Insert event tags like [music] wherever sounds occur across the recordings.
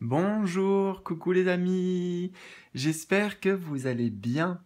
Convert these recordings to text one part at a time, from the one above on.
Bonjour, coucou les amis, j'espère que vous allez bien.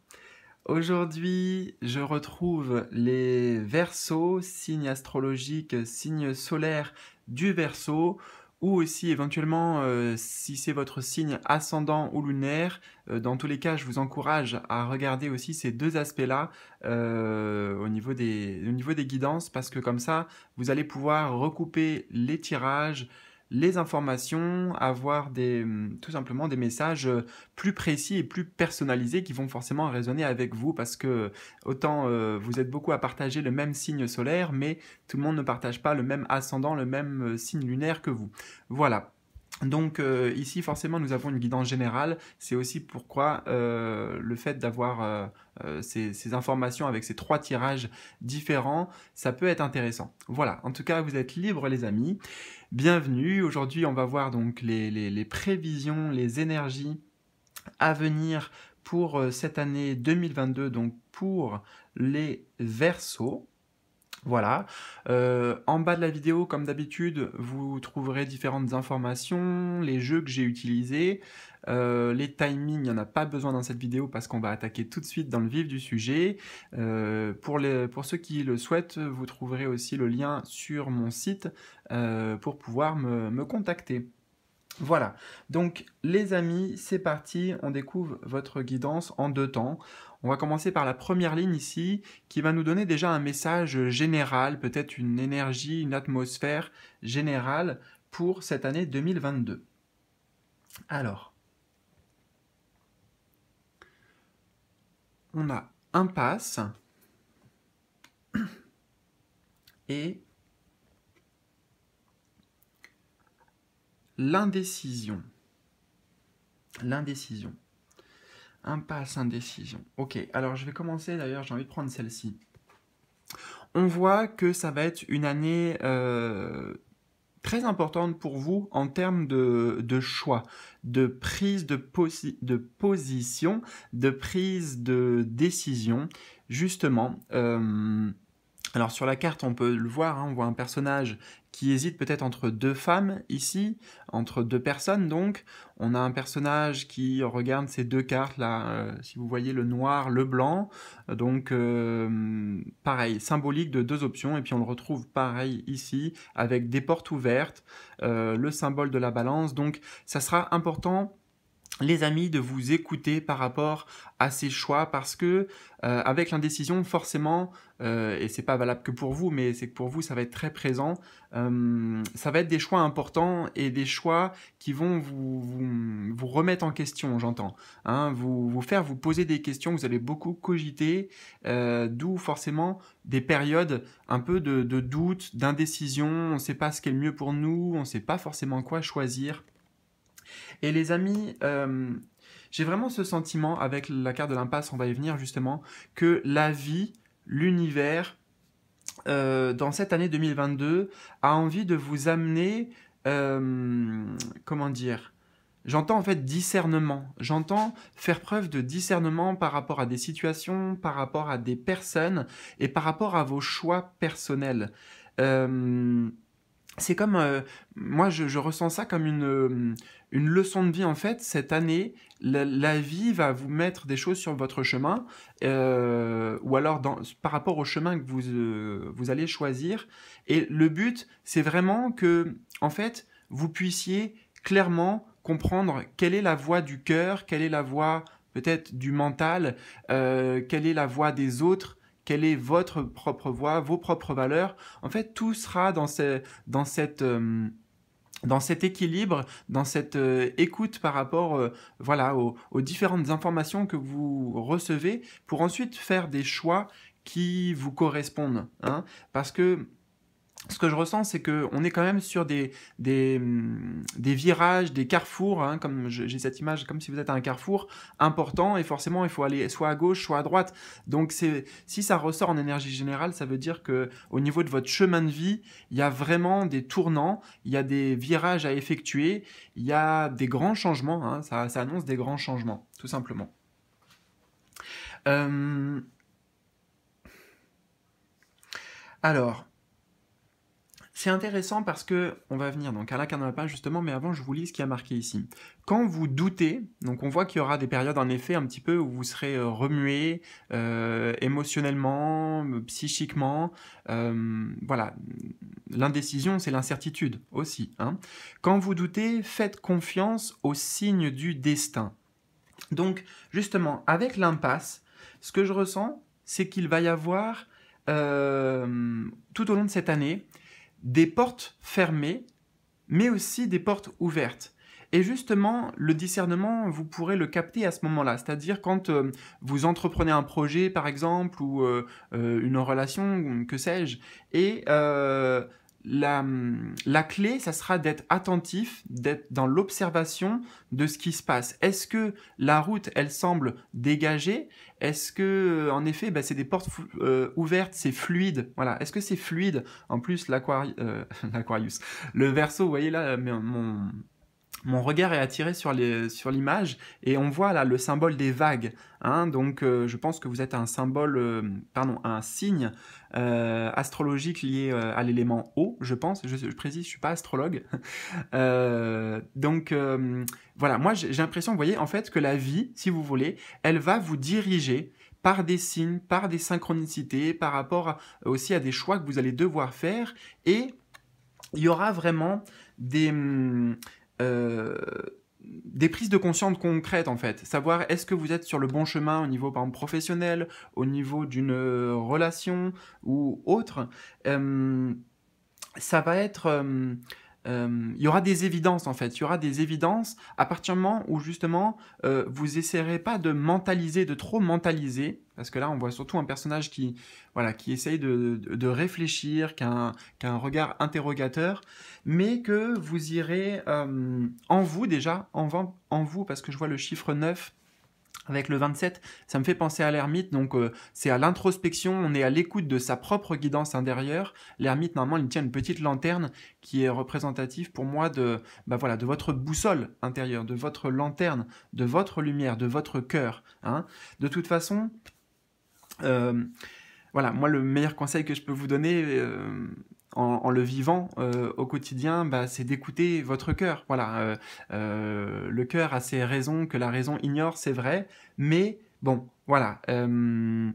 Aujourd'hui, je retrouve les versos, signes astrologiques, signes solaires du verso, ou aussi éventuellement euh, si c'est votre signe ascendant ou lunaire. Euh, dans tous les cas, je vous encourage à regarder aussi ces deux aspects-là euh, au, au, niveau des guidances, parce que comme ça, vous allez pouvoir recouper les tirages, les informations, avoir des, hum, tout simplement des messages euh, plus précis et plus personnalisés qui vont forcément résonner avec vous parce que euh, autant euh, vous êtes beaucoup à partager le même signe solaire, mais tout le monde ne partage pas le même ascendant, le même signe lunaire que vous. Voilà. Donc euh, ici, forcément, nous avons une guidance générale. C'est aussi pourquoi euh, le fait d'avoir euh, ces, informations avec ces trois tirages différents, ça peut être intéressant. Voilà, en tout cas, vous êtes libres les amis. Bienvenue. Aujourd'hui, on va voir donc les, les prévisions, les énergies à venir pour cette année 2022, donc pour les versos. Voilà. Euh, en bas de la vidéo, comme d'habitude, vous trouverez différentes informations, les jeux que j'ai utilisés, euh, les timings, il n'y en a pas besoin dans cette vidéo parce qu'on va attaquer tout de suite dans le vif du sujet. Euh, pour, pour, ceux qui le souhaitent, vous trouverez aussi le lien sur mon site pour pouvoir me, me contacter. Voilà, donc les amis, c'est parti, on découvre votre guidance en deux temps. On va commencer par la première ligne ici, qui va nous donner déjà un message général, peut-être une énergie, une atmosphère générale pour cette année 2022. Alors, on a impasse et l'indécision. L'indécision. Impasse, indécision. Ok, alors je vais commencer d'ailleurs, j'ai envie de prendre celle-ci. On voit que ça va être une année euh, très importante pour vous en termes de, choix, de prise de, de, position, de prise de décision. Justement, euh, alors sur la carte, on peut le voir, hein, on voit un personnage qui hésite peut-être entre deux femmes ici, entre deux personnes donc. On a un personnage qui regarde ces deux cartes là, euh, si vous voyez le noir, le blanc. Euh, donc euh, pareil, symbolique de deux options. Et puis on le retrouve pareil ici, avec des portes ouvertes, le symbole de la balance. Donc ça sera important les amis, de vous écouter par rapport à ces choix parce que euh, avec l'indécision, forcément, euh, et c'est pas valable que pour vous, mais c'est que pour vous, ça va être très présent. Euh, ça va être des choix importants et des choix qui vont vous, vous, remettre en question, j'entends. Hein, vous, vous faire vous poser des questions, vous allez beaucoup cogiter, euh, d'où forcément des périodes un peu de, doute, d'indécision, on ne sait pas ce qui est le mieux pour nous, on ne sait pas forcément quoi choisir. Et les amis, euh, j'ai vraiment ce sentiment avec la carte de l'impasse, on va y venir justement, que la vie, l'univers, euh, dans cette année 2022, a envie de vous amener, euh, comment dire, J'entends en fait discernement. J'entends faire preuve de discernement par rapport à des situations, par rapport à des personnes et par rapport à vos choix personnels c'est comme, euh, moi je, ressens ça comme euh, une, leçon de vie en fait, cette année, la, vie va vous mettre des choses sur votre chemin, euh, ou alors par rapport au chemin que vous, vous allez choisir, et le but c'est vraiment que en fait vous puissiez clairement comprendre quelle est la voie du cœur, quelle est la voie peut-être du mental, quelle est la voie des autres, quelle est votre propre voix, vos propres valeurs. En fait, tout sera dans, dans cette... Euh, dans cet équilibre, dans cette euh, écoute par rapport euh, voilà, aux, aux, différentes informations que vous recevez pour ensuite faire des choix qui vous correspondent. Hein, parce que ce que je ressens, c'est qu'on est quand même sur des, des, mm, virages, des carrefours, hein, comme j'ai cette image, comme si vous êtes à un carrefour important, et forcément, il faut aller soit à gauche, soit à droite. Donc, si ça ressort en énergie générale, ça veut dire que au niveau de votre chemin de vie, il y a vraiment des tournants, il y a des virages à effectuer, il y a des grands changements, hein, ça, annonce des grands changements, tout simplement. Euh, alors, c'est intéressant parce que on va venir donc à la justement, mais avant je vous lis ce qui a marqué ici. Quand vous doutez, donc on voit qu'il y aura des périodes en effet un petit peu où vous serez euh, remué euh, émotionnellement, psychiquement, euh, voilà. L'indécision, c'est l'incertitude aussi. Hein. Quand vous doutez, faites confiance au signe du destin. Donc justement, avec l'impasse, ce que je ressens, c'est qu'il va y avoir tout au long de cette année des portes fermées, mais aussi des portes ouvertes. Et justement, le discernement, vous pourrez le capter à ce moment-là. C'est-à-dire quand euh, vous entreprenez un projet, par exemple, ou euh, euh, une relation, que sais-je, et la, hum, la clé, ça sera d'être attentif, d'être dans l'observation de ce qui se passe. Est-ce que la route, elle semble dégagée Est-ce que, euh, en effet, bah, c'est des portes euh, ouvertes, c'est fluide Voilà. Est-ce que c'est fluide En plus, euh, [laughs] l'Aquarius, le verso, vous voyez là, mon, mon regard est attiré sur l'image sur et on voit là le symbole des vagues. Hein. donc euh, je pense que vous êtes un symbole, euh, pardon, un signe euh, astrologique lié à l'élément eau, je pense. Je, précise, je suis pas astrologue. [laughs] donc voilà, moi j'ai l'impression, vous voyez, en fait, que la vie, si vous voulez, elle va vous diriger par des signes, par des synchronicités, par rapport aussi à des choix que vous allez devoir faire et il y aura vraiment des, hum, euh, des prises de conscience concrètes en fait. Savoir est-ce que vous êtes sur le bon chemin au niveau par exemple, professionnel, au niveau d'une euh, relation ou autre. Euh, ça va être euh, il y aura des évidences en fait, il y aura des évidences à partir du moment où justement euh, vous essaierez pas de mentaliser, de trop mentaliser, parce que là on voit surtout un personnage qui, voilà, qui essaye de, de, réfléchir, qui a, regard interrogateur, mais que vous irez euh, en vous déjà, en, en vous, parce que je vois le chiffre 9 avec le 27, ça me fait penser à l'ermite, donc euh, c'est à l'introspection, on est à l'écoute de sa propre guidance intérieure. L'ermite, normalement, il tient une petite lanterne qui est représentative pour moi de, bah voilà, de votre boussole intérieure, de votre lanterne, de votre lumière, de votre cœur. Hein. De toute façon, euh, voilà, moi le meilleur conseil que je peux vous donner, euh, en, le vivant euh, au quotidien, bah, c'est d'écouter votre cœur. Voilà, euh, euh, le cœur a ses raisons que la raison ignore, c'est vrai, mais bon, voilà. il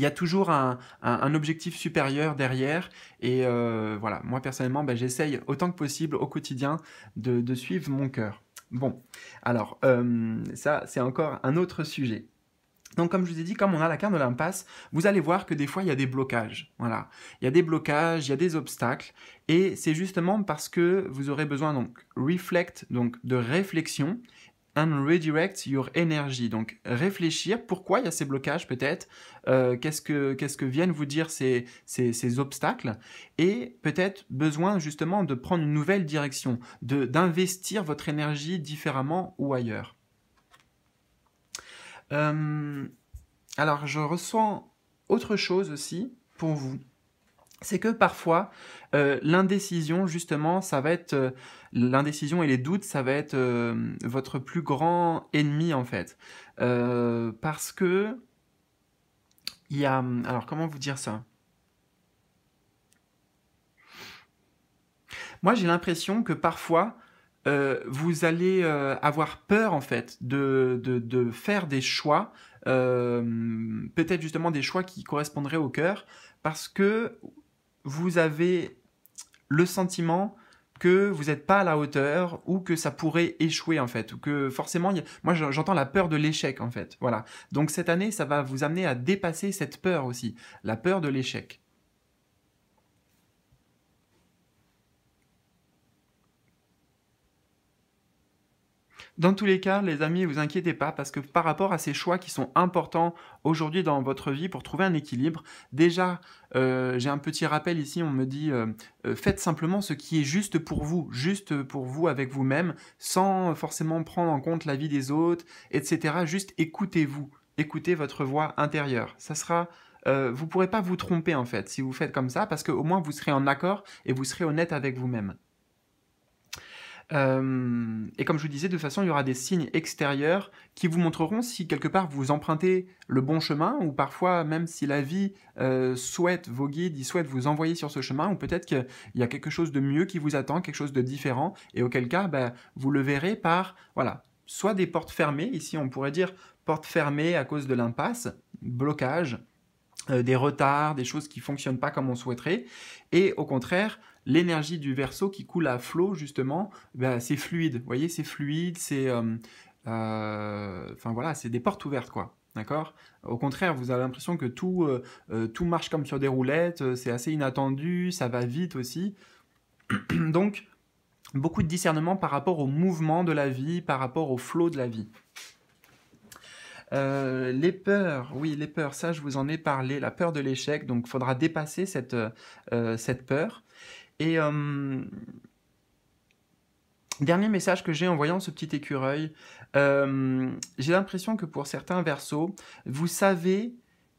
y a toujours un, objectif supérieur derrière et voilà, moi personnellement, bah, j'essaye autant que possible au quotidien de, de suivre mon cœur. Bon, alors ça c'est encore un autre sujet. Donc comme je vous ai dit, comme on a la carte de l'impasse, vous allez voir que des fois il y a des blocages. Voilà, il y a des blocages, il y a des obstacles, et c'est justement parce que vous aurez besoin donc reflect, donc de réflexion, and redirect your energy. Donc réfléchir, pourquoi il y a ces blocages peut-être, euh, qu'est-ce que quest que viennent vous dire ces ces, ces obstacles, et peut-être besoin justement de prendre une nouvelle direction, de d'investir votre énergie différemment ou ailleurs. Euh, alors, je ressens autre chose aussi pour vous. C'est que parfois, euh, l'indécision, justement, ça va être. Euh, l'indécision et les doutes, ça va être votre plus grand ennemi, en fait. parce que. Il y a. Alors, comment vous dire ça Moi, j'ai l'impression que parfois, euh, vous allez euh, avoir peur en fait de, faire des choix, euh, peut-être justement des choix qui correspondraient au cœur, parce que vous avez le sentiment que vous n'êtes pas à la hauteur ou que ça pourrait échouer en fait ou que forcément moi j'entends la peur de l'échec en fait voilà donc cette année ça va vous amener à dépasser cette peur aussi la peur de l'échec Dans tous les cas, les amis, vous inquiétez pas parce que par rapport à ces choix qui sont importants aujourd'hui dans votre vie pour trouver un équilibre, déjà, euh, j'ai un petit rappel ici, on me dit euh, euh, faites simplement ce qui est juste pour vous, juste pour vous avec vous-même, sans forcément prendre en compte la vie des autres, etc. Juste écoutez-vous, écoutez votre voix intérieure. Ça sera vous pourrez pas vous tromper en fait si vous faites comme ça parce qu'au moins vous serez en accord et vous serez honnête avec vous-même. Euh, et comme je vous disais, de façon, il y aura des signes extérieurs qui vous montreront si quelque part vous empruntez le bon chemin, ou parfois même si la vie euh, souhaite, vos guides, ils souhaitent vous envoyer sur ce chemin, ou peut-être qu'il y a quelque chose de mieux qui vous attend, quelque chose de différent, et auquel cas, bah, vous le verrez par, voilà, soit des portes fermées, ici on pourrait dire portes fermées à cause de l'impasse, blocage, euh, des retards, des choses qui fonctionnent pas comme on souhaiterait, et au contraire, l'énergie du verso qui coule à flot, justement, ben, c'est fluide. Vous voyez, c'est fluide, c'est. Euh, euh, enfin voilà, c'est des portes ouvertes, quoi. D'accord Au contraire, vous avez l'impression que tout, euh, tout marche comme sur des roulettes, c'est assez inattendu, ça va vite aussi. [clears throat] Donc, beaucoup de discernement par rapport au mouvement de la vie, par rapport au flot de la vie. les peurs, oui, les peurs, ça je vous en ai parlé, la peur de l'échec, donc il faudra dépasser cette, cette peur. Et euh, dernier message que j'ai en voyant ce petit écureuil, euh, j'ai l'impression que pour certains versos, vous savez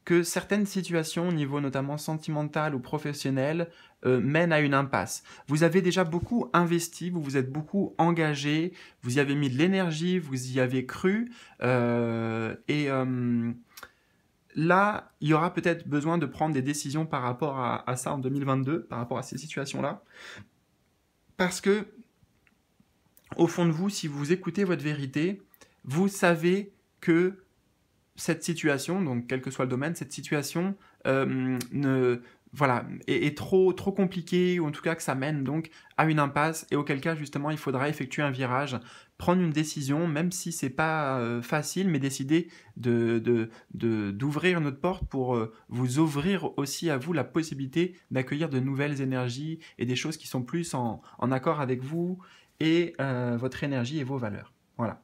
que certaines situations au niveau notamment sentimental ou professionnel euh, mènent à une impasse. Vous avez déjà beaucoup investi, vous vous êtes beaucoup engagé, vous y avez mis de l'énergie, vous y avez cru, et, là, il y aura peut-être besoin de prendre des décisions par rapport à, ça en 2022, par rapport à ces situations-là. Parce que, au fond de vous, si vous écoutez votre vérité, vous savez que cette situation, donc quel que soit le domaine, cette situation euh, ne, voilà, est, trop, trop compliquée, ou en tout cas que ça mène donc à une impasse, et auquel cas justement il faudra effectuer un virage prendre une décision, même si c'est pas euh, facile, mais décider d'ouvrir de, de, notre porte pour euh, vous ouvrir aussi à vous la possibilité d'accueillir de nouvelles énergies et des choses qui sont plus en, accord avec vous et euh, votre énergie et vos valeurs. Voilà.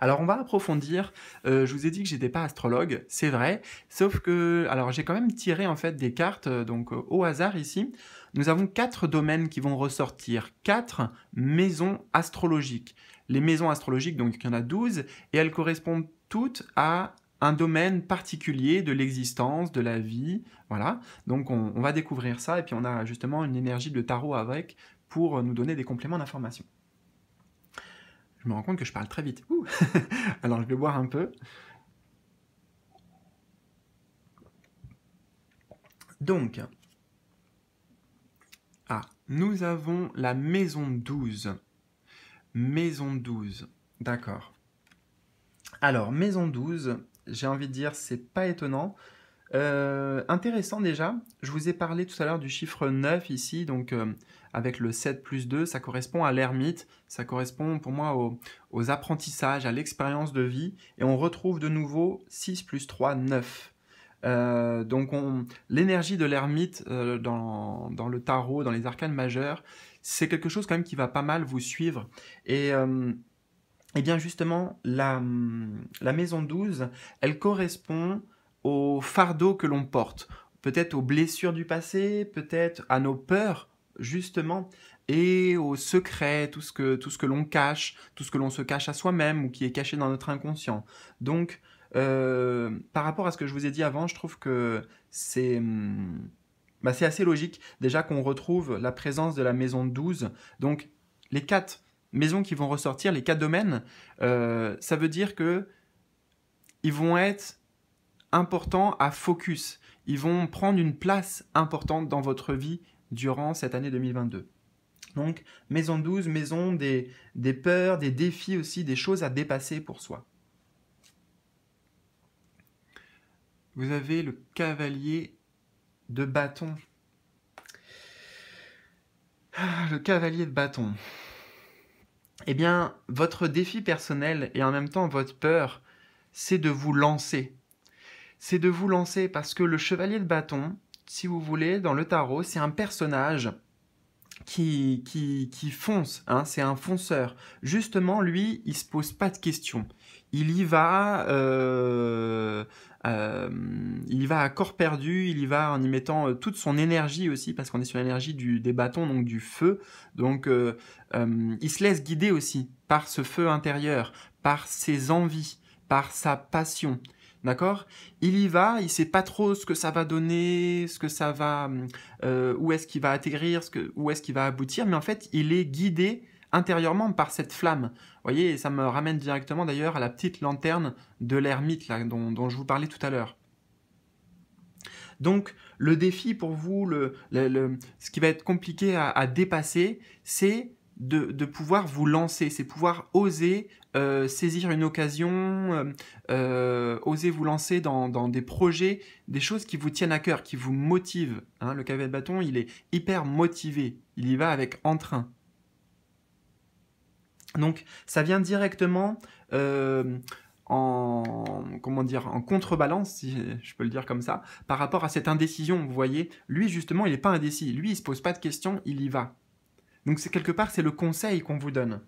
Alors on va approfondir. Euh, je vous ai dit que j'étais pas astrologue, c'est vrai. Sauf que, alors j'ai quand même tiré en fait des cartes, euh, donc euh, au hasard ici. Nous avons quatre domaines qui vont ressortir, quatre maisons astrologiques. Les maisons astrologiques, donc il y en a douze, et elles correspondent toutes à un domaine particulier de l'existence, de la vie, voilà. Donc on, on va découvrir ça, et puis on a justement une énergie de tarot avec pour nous donner des compléments d'information je me rends compte que je parle très vite. Ouh [laughs] Alors je vais boire un peu. Donc, ah, nous avons la maison 12. Maison 12, d'accord. Alors, maison 12, j'ai envie de dire, c'est pas étonnant euh, intéressant déjà, je vous ai parlé tout à l'heure du chiffre 9 ici, donc euh, avec le 7 plus 2, ça correspond à l'ermite, ça correspond pour moi aux, apprentissages, à l'expérience de vie, et on retrouve de nouveau 6 plus 3, 9. Euh, donc l'énergie de l'ermite dans, le tarot, dans les arcanes majeures c'est quelque chose quand même qui va pas mal vous suivre. Et eh bien justement, la, la maison 12, elle correspond au fardeau que l'on porte, peut-être aux blessures du passé, peut-être à nos peurs, justement, et aux secrets, tout ce que, tout ce que l'on cache, tout ce que l'on se cache à soi-même ou qui est caché dans notre inconscient. Donc, euh, par rapport à ce que je vous ai dit avant, je trouve que c'est... Hum, bah, c'est assez logique déjà qu'on retrouve la présence de la maison 12. Donc les quatre maisons qui vont ressortir, les quatre domaines, euh, ça veut dire que ils vont être importants à focus. Ils vont prendre une place importante dans votre vie durant cette année 2022. Donc, maison 12, maison des, des peurs, des défis aussi, des choses à dépasser pour soi. Vous avez le cavalier de bâton. Ah, le cavalier de bâton. Eh bien, votre défi personnel et en même temps votre peur, c'est de vous lancer c'est de vous lancer parce que le chevalier de bâton, si vous voulez, dans le tarot, c'est un personnage qui, qui, qui fonce, hein, c'est un fonceur. Justement, lui, il se pose pas de questions. Il y va, euh, euh, il va à corps perdu, il y va en y mettant euh, toute son énergie aussi, parce qu'on est sur l'énergie des bâtons, donc du feu. Donc, il se laisse guider aussi par ce feu intérieur, par ses envies, par sa passion. D'accord Il y va, il sait pas trop ce que ça va donner, ce que ça va, euh, où est-ce qu'il va atterrir, ce que, où est-ce qu'il va aboutir, mais en fait, il est guidé intérieurement par cette flamme. Vous voyez, ça me ramène directement d'ailleurs à la petite lanterne de l'ermite dont, je vous parlais tout à l'heure. Donc, le défi pour vous, ce qui va être compliqué à dépasser, c'est de, pouvoir vous lancer, c'est pouvoir oser euh, saisir une occasion, euh, euh, oser vous lancer dans, des projets, des choses qui vous tiennent à cœur, qui vous motivent. Hein. le cavalier de bâton, il est hyper motivé, il y va avec entrain. Donc ça vient directement en comment dire en contrebalance, si je peux le dire comme ça, par rapport à cette indécision. Vous voyez, lui justement, il n'est pas indécis. Lui, il se pose pas de questions, il y va. Donc c'est quelque part, c'est le conseil qu'on vous donne.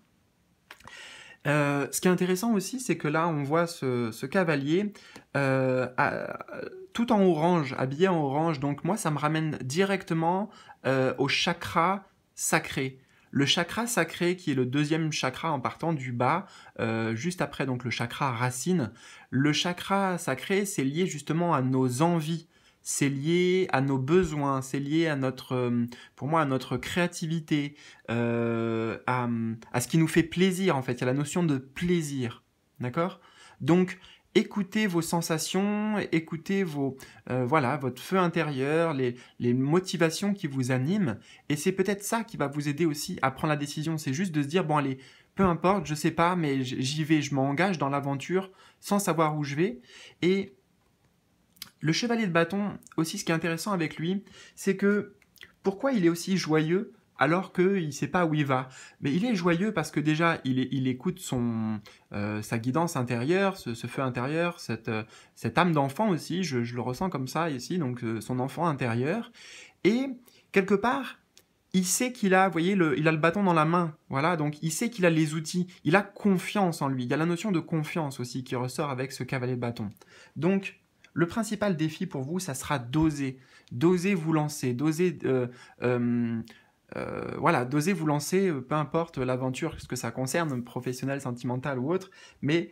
Euh, ce qui est intéressant aussi, c'est que là, on voit ce, cavalier euh, tout en orange, habillé en orange. Donc moi, ça me ramène directement euh, au chakra sacré. Le chakra sacré, qui est le deuxième chakra en partant du bas, juste après donc le chakra racine. Le chakra sacré, c'est lié justement à nos envies c'est lié à nos besoins, c'est lié à notre, euh, pour moi, à notre créativité, euh, à, ce qui nous fait plaisir en fait. Il y a la notion de plaisir, d'accord Donc, écoutez vos sensations, écoutez vos, euh, voilà, votre feu intérieur, les, motivations qui vous animent, et c'est peut-être ça qui va vous aider aussi à prendre la décision. C'est juste de se dire bon allez, peu importe, je sais pas, mais j'y vais, je m'engage dans l'aventure sans savoir où je vais, et le chevalier de bâton, aussi ce qui est intéressant avec lui, c'est que pourquoi il est aussi joyeux alors qu'il ne sait pas où il va. Mais il est joyeux parce que déjà, il, écoute son, euh, sa guidance intérieure, ce, feu intérieur, cette, euh, cette âme d'enfant aussi, je, le ressens comme ça ici, donc euh, son enfant intérieur. Et quelque part, il sait qu'il a, vous voyez, il a le bâton dans la main, voilà, donc il sait qu'il a les outils, il a confiance en lui, il y a la notion de confiance aussi qui ressort avec ce cavalier de bâton. Donc, le principal défi pour vous, ça sera d'oser. D'oser vous lancer, d'oser... Euh, euh, euh, voilà, d'oser vous lancer, peu importe l'aventure, ce que ça concerne, professionnel, sentimental ou autre, mais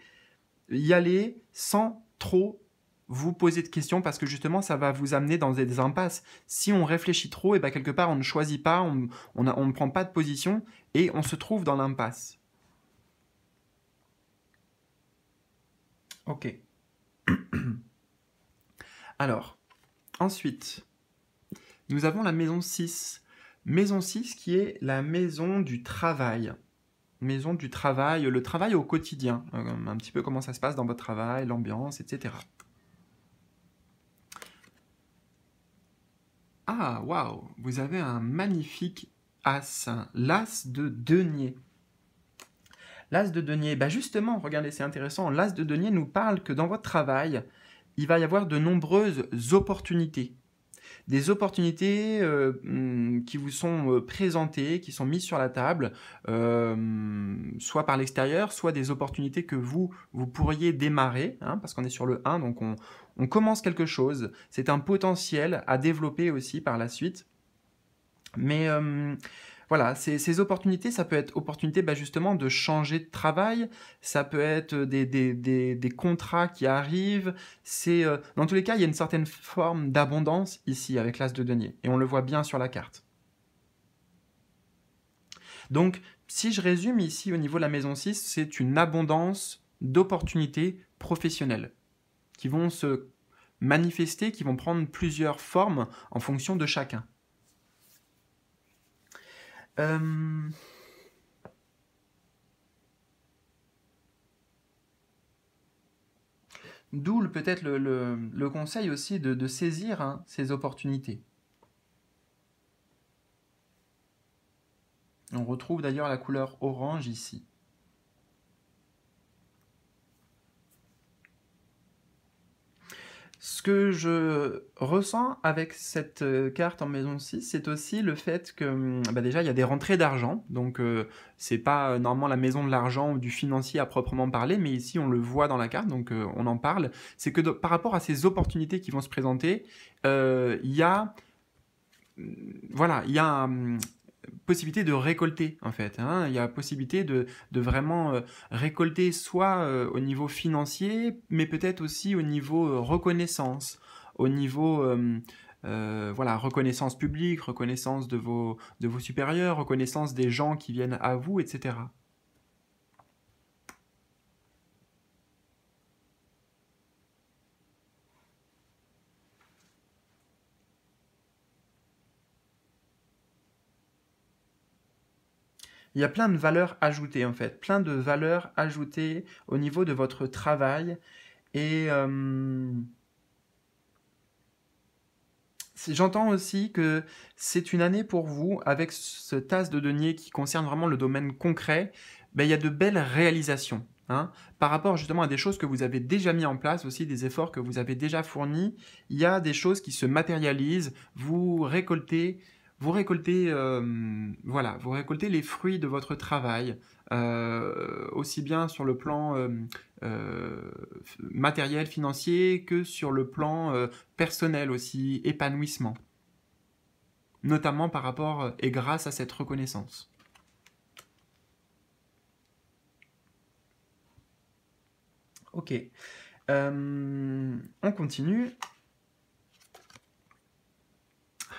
y aller sans trop vous poser de questions parce que justement ça va vous amener dans des impasses. Si on réfléchit trop, et eh bien quelque part on ne choisit pas, on ne prend pas de position et on se trouve dans l'impasse. Ok. [clears throat] Alors, ensuite, nous avons la maison 6. Maison 6 qui est la maison du travail. Maison du travail, le travail au quotidien, euh, un petit peu comment ça se passe dans votre travail, l'ambiance, etc. Ah, waouh, vous avez un magnifique as, l'as de denier. L'as de denier, bah justement, regardez, c'est intéressant, l'as de denier nous parle que dans votre travail, il va y avoir de nombreuses opportunités. Des opportunités euh, hum, qui vous sont euh, présentées, qui sont mises sur la table, euh, soit par l'extérieur, soit des opportunités que vous, vous pourriez démarrer, hein, parce qu'on est sur le 1, donc on, commence quelque chose, c'est un potentiel à développer aussi par la suite. Mais voilà, ces, opportunités, ça peut être opportunité bah, justement de changer de travail, ça peut être euh, des, contrats qui arrivent. C'est euh, dans tous les cas, il y a une certaine forme d'abondance ici avec l'as de denier, et on le voit bien sur la carte. Donc, si je résume ici au niveau de la maison 6, c'est une abondance d'opportunités professionnelles qui vont se manifester, qui vont prendre plusieurs formes en fonction de chacun. Euh, d'où peut-être le, conseil aussi de, saisir hein, ces opportunités. On retrouve d'ailleurs la couleur orange ici. Ce que je ressens avec cette euh, carte en maison 6, c'est aussi le fait que hum, bah, déjà il y a des rentrées d'argent, donc ce euh, c'est pas euh, normalement la maison de l'argent ou du financier à proprement parler, mais ici on le voit dans la carte, donc on en parle. C'est que par rapport à ces opportunités qui vont se présenter, il y a hum, voilà, il y a hum, possibilité de récolter en fait. Hein. Il y a possibilité de, vraiment euh, récolter soit euh, au niveau financier, mais peut-être aussi au niveau euh, reconnaissance, au niveau voilà reconnaissance publique, reconnaissance de vos de vos supérieurs, reconnaissance des gens qui viennent à vous, etc. il y a plein de valeurs ajoutées en fait, plein de valeurs ajoutées au niveau de votre travail. Et euh, j'entends aussi que c'est une année pour vous, avec ce tasse de deniers qui concerne vraiment le domaine concret, ben, il y a de belles réalisations. Hein. par rapport justement à des choses que vous avez déjà mis en place, aussi des efforts que vous avez déjà fournis, il y a des choses qui se matérialisent, vous récoltez vous récoltez, euh, voilà, vous récoltez les fruits de votre travail, euh, aussi bien sur le plan euh, matériel, financier, que sur le plan personnel aussi, épanouissement. Notamment par rapport et grâce à cette reconnaissance. Ok. on continue.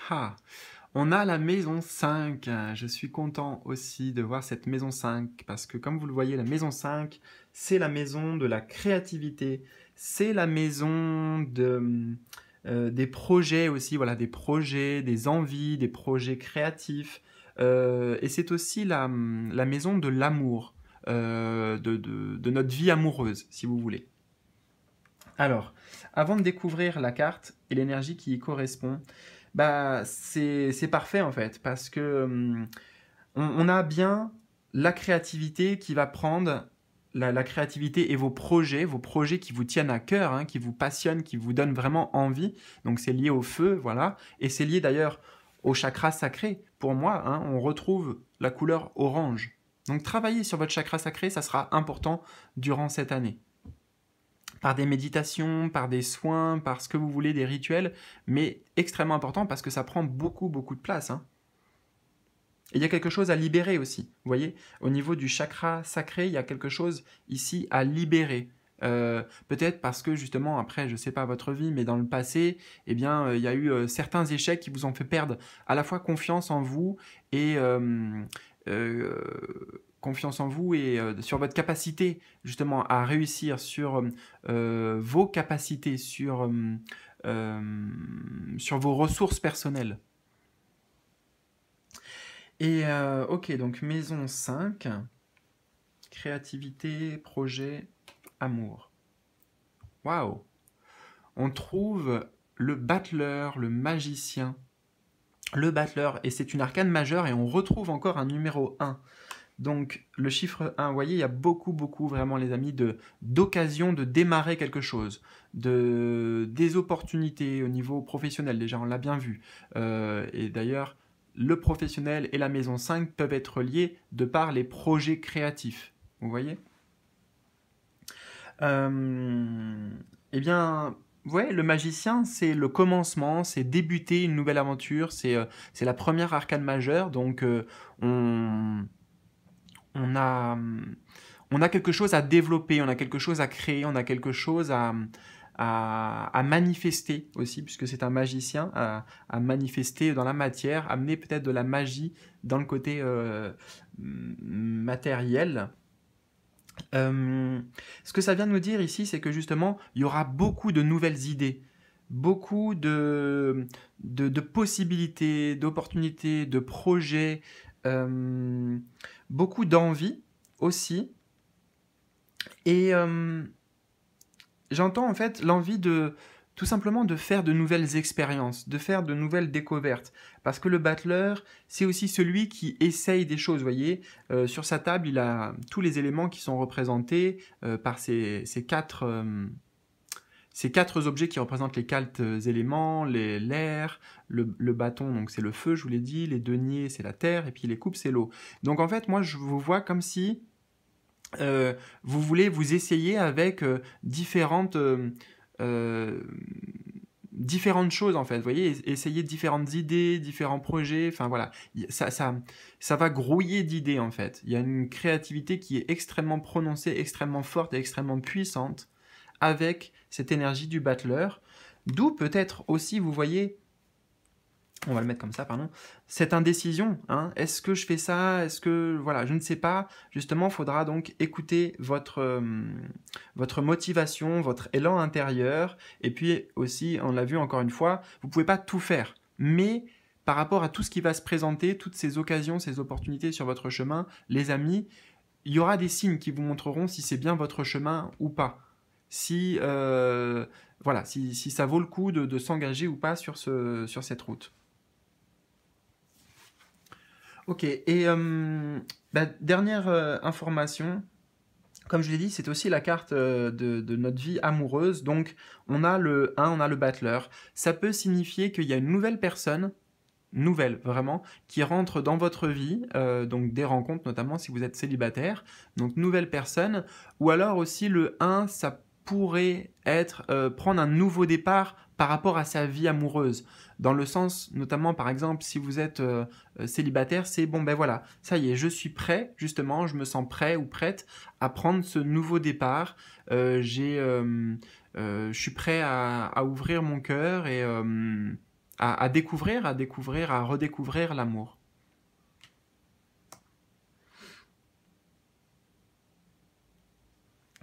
Ah. On a la maison 5. Je suis content aussi de voir cette maison 5 parce que comme vous le voyez, la maison 5, c'est la maison de la créativité, c'est la maison de, euh, des projets aussi, voilà, des projets, des envies, des projets créatifs. Euh, et c'est aussi la, maison de l'amour, euh, de notre vie amoureuse, si vous voulez. Alors, avant de découvrir la carte et l'énergie qui y correspond, bah, c'est parfait en fait, parce que hum, on, a bien la créativité qui va prendre la, créativité et vos projets, vos projets qui vous tiennent à cœur, hein, qui vous passionnent, qui vous donnent vraiment envie. Donc c'est lié au feu, voilà, et c'est lié d'ailleurs au chakra sacré. Pour moi, hein, on retrouve la couleur orange. Donc travailler sur votre chakra sacré, ça sera important durant cette année par des méditations, par des soins, par ce que vous voulez, des rituels, mais extrêmement important parce que ça prend beaucoup, beaucoup de place. Hein. il y a quelque chose à libérer aussi. Vous voyez, au niveau du chakra sacré, il y a quelque chose ici à libérer. Euh, peut-être parce que justement après je sais pas votre vie mais dans le passé eh bien euh, il y a eu euh, certains échecs qui vous ont fait perdre à la fois confiance en vous et confiance en vous et euh, sur votre capacité justement à réussir sur euh, euh, vos capacités, sur, sur vos ressources personnelles. Et ok, donc maison 5, créativité, projet, amour. Waouh On trouve le battleur, le magicien, le battleur, et c'est une arcane majeure, et on retrouve encore un numéro 1. Donc le chiffre 1, vous voyez, il y a beaucoup, beaucoup vraiment les amis d'occasions de, démarrer quelque chose, de, des opportunités au niveau professionnel, déjà on l'a bien vu. Euh, et d'ailleurs, le professionnel et la maison 5 peuvent être liés de par les projets créatifs, vous voyez euh, Eh bien, Ouais, le magicien, c'est le commencement, c'est débuter une nouvelle aventure, c'est euh, la première arcane majeure, donc on, on a, hum, on a quelque chose à développer, on a quelque chose à créer, on a quelque chose à, hum, manifester aussi, puisque c'est un magicien, à, manifester dans la matière, amener peut-être de la magie dans le côté euh, hum, matériel. ce que ça vient de nous dire ici, c'est que justement, il y aura beaucoup de nouvelles idées, beaucoup de, de, possibilités, d'opportunités, de projets beaucoup d'envie aussi. Et euh, j'entends en fait l'envie de tout simplement de faire de nouvelles expériences, de faire de nouvelles découvertes. Parce que le battleur, c'est aussi celui qui essaye des choses, vous voyez. Euh, sur sa table, il a tous les éléments qui sont représentés euh, par ces quatre... Ces quatre objets qui représentent les quatre euh, éléments, l'air, le, bâton, donc c'est le feu, je vous l'ai dit, les deniers, c'est la terre, et puis les coupes, c'est l'eau. Donc en fait, moi, je vous vois comme si euh, vous voulez vous essayer avec euh, différentes, différentes choses, en fait. Vous voyez, essayer différentes idées, différents projets, enfin voilà. Ça, ça, ça va grouiller d'idées, en fait. Il y a une créativité qui est extrêmement prononcée, extrêmement forte et extrêmement puissante avec cette énergie du battleur. D'où peut-être aussi, vous voyez, on va le mettre comme ça, pardon, cette indécision. Hein. Est-ce que je fais ça Est-ce que, voilà, je ne sais pas. Justement, il faudra donc écouter votre, euh, votre motivation, votre élan intérieur. Et puis aussi, on l'a vu encore une fois, vous ne pouvez pas tout faire. Mais par rapport à tout ce qui va se présenter, toutes ces occasions, ces opportunités sur votre chemin, les amis, il y aura des signes qui vous montreront si c'est bien votre chemin ou pas si, euh, voilà, si, ça vaut le coup de, s'engager ou pas sur, ce, sur cette route. Ok, et euh, bah, dernière euh, information, comme je l'ai dit, c'est aussi la carte de, notre vie amoureuse, donc on a le 1, on a le battleur. Ça peut signifier qu'il y a une nouvelle personne nouvelle vraiment qui rentre dans votre vie, donc des rencontres notamment si vous êtes célibataire, donc nouvelle personne, ou alors aussi le 1, ça pourrait être euh, prendre un nouveau départ par rapport à sa vie amoureuse. Dans le sens, notamment par exemple, si vous êtes euh, euh, célibataire, c'est bon, ben voilà, ça y est, je suis prêt, justement, je me sens prêt ou prête à prendre ce nouveau départ. j'ai, je suis prêt à, ouvrir mon cœur et à découvrir, à découvrir, à redécouvrir l'amour.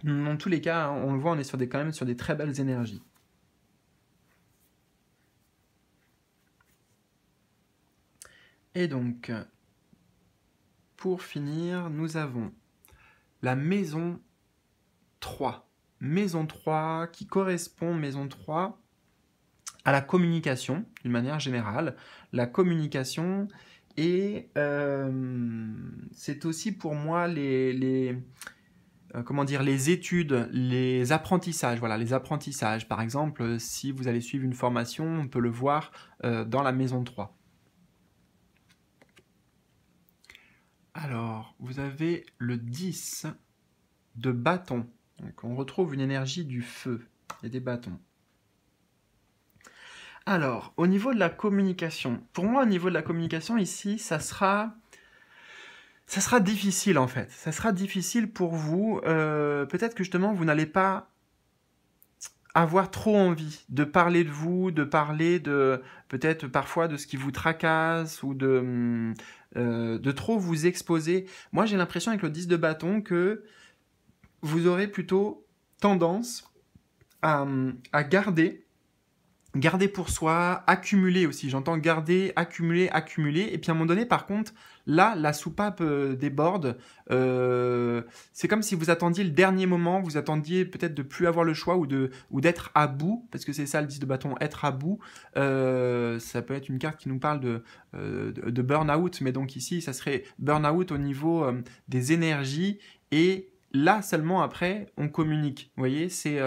Dans tous les cas, on le voit, on est sur des, quand même sur des très belles énergies. Et donc, pour finir, nous avons la maison 3. Maison 3 qui correspond, maison 3, à la communication d'une manière générale. La communication et euh, c'est aussi pour moi les euh, comment dire, les études, les apprentissages. Voilà, les apprentissages. Par exemple, euh, si vous allez suivre une formation, on peut le voir euh, dans la maison 3. Alors, vous avez le 10 de bâton. Donc, on retrouve une énergie du feu et des bâtons. Alors, au niveau de la communication, pour moi, au niveau de la communication, ici, ça sera ça sera difficile en fait. Ça sera difficile pour vous. Euh, peut-être que justement, vous n'allez pas avoir trop envie de parler de vous, de parler de peut-être parfois de ce qui vous tracasse ou de, euh, de trop vous exposer. Moi, j'ai l'impression avec le 10 de bâton que vous aurez plutôt tendance à, à garder garder pour soi, accumuler aussi. J'entends garder, accumuler, accumuler. Et puis à un moment donné, par contre, là, la soupape euh, déborde. Euh, c'est comme si vous attendiez le dernier moment, vous attendiez peut-être de plus avoir le choix ou de ou d'être à bout, parce que c'est ça le 10 de bâton, être à bout. Euh, ça peut être une carte qui nous parle de, de, de burn-out, mais donc ici, ça serait burn-out au niveau des énergies. Et là seulement après, on communique. Vous voyez, c'est...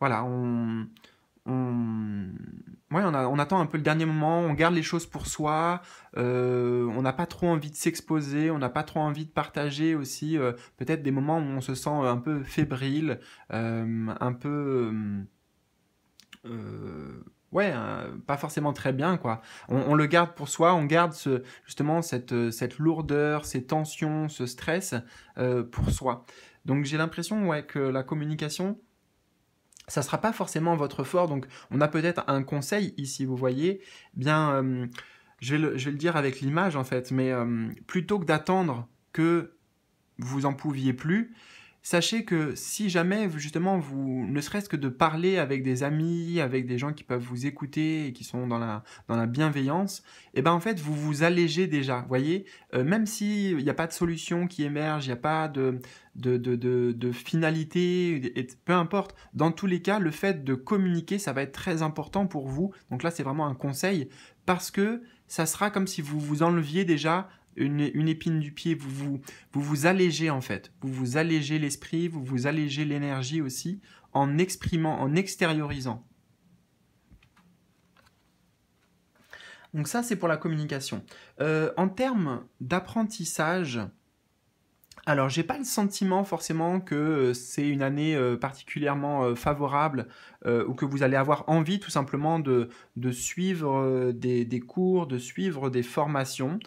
voilà, on on, on, attend un peu le dernier moment, on garde les choses pour soi, euh, on n'a pas trop envie de s'exposer, on n'a pas trop envie de partager aussi euh, peut-être des moments où on se sent un peu fébrile, euh, un peu... Ouais, pas forcément très bien, quoi. On, le garde pour soi, on garde ce, justement cette, cette lourdeur, ces tensions, ce stress pour soi. Donc j'ai l'impression ouais, que la communication, ça ne sera pas forcément votre fort. Donc, on a peut-être un conseil ici, vous voyez. Bien, euh, je, vais le, dire avec l'image en fait, mais euh, plutôt que d'attendre que vous en pouviez plus, sachez que si jamais justement vous, ne serait-ce que de parler avec des amis, avec des gens qui peuvent vous écouter et qui sont dans la, dans la bienveillance, eh ben en fait vous vous allégez déjà, voyez, euh, même s'il n'y a pas de solution qui émerge, il n'y a pas de, de finalité, et peu importe, dans tous les cas, le fait de communiquer, ça va être très important pour vous, donc là c'est vraiment un conseil, parce que ça sera comme si vous vous enleviez déjà une, épine du pied, vous vous, vous allégez en fait. Vous vous allégez l'esprit, vous vous allégez l'énergie aussi en exprimant, en extériorisant. Donc ça, c'est pour la communication. Euh, en termes d'apprentissage, alors j'ai pas le sentiment forcément que euh, c'est une année euh, particulièrement favorable ou que vous allez avoir envie tout simplement de, suivre des, cours, de suivre des formations.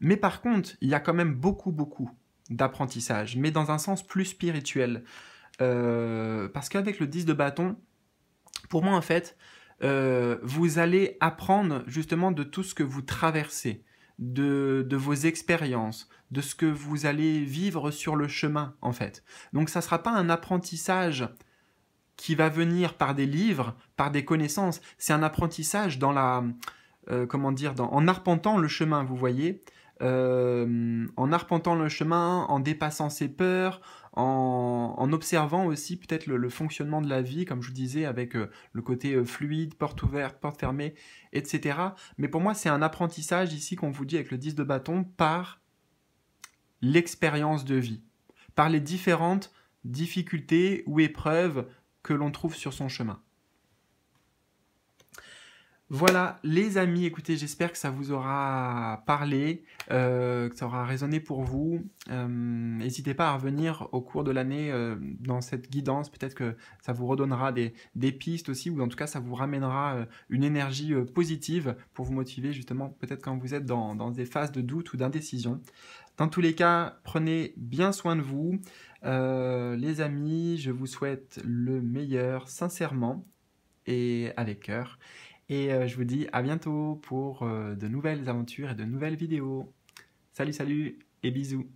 Mais par contre, il y a quand même beaucoup, beaucoup d'apprentissage, mais dans un sens plus spirituel. Euh, parce qu'avec le 10 de bâton, pour moi, en fait, euh, vous allez apprendre justement de tout ce que vous traversez, de, vos expériences, de ce que vous allez vivre sur le chemin, en fait. Donc, ça ne sera pas un apprentissage qui va venir par des livres, par des connaissances. C'est un apprentissage dans la, euh, comment dire, en arpentant le chemin, vous voyez. Euh, en arpentant le chemin, en dépassant ses peurs, en, observant aussi peut-être le, fonctionnement de la vie, comme je vous disais, avec euh, le côté euh, fluide, porte ouverte, porte fermée, etc. Mais pour moi, c'est un apprentissage ici qu'on vous dit avec le 10 de bâton par l'expérience de vie, par les différentes difficultés ou épreuves que l'on trouve sur son chemin. Voilà les amis, écoutez, j'espère que ça vous aura parlé, euh, que ça aura résonné pour vous. Euh, n'hésitez pas à revenir au cours de l'année euh, dans cette guidance, peut-être que ça vous redonnera des, pistes aussi, ou en tout cas ça vous ramènera une énergie positive pour vous motiver justement peut-être quand vous êtes dans, dans, des phases de doute ou d'indécision. Dans tous les cas, prenez bien soin de vous. les amis, je vous souhaite le meilleur sincèrement et avec cœur. Et euh, je vous dis à bientôt pour euh, de nouvelles aventures et de nouvelles vidéos. Salut, salut et bisous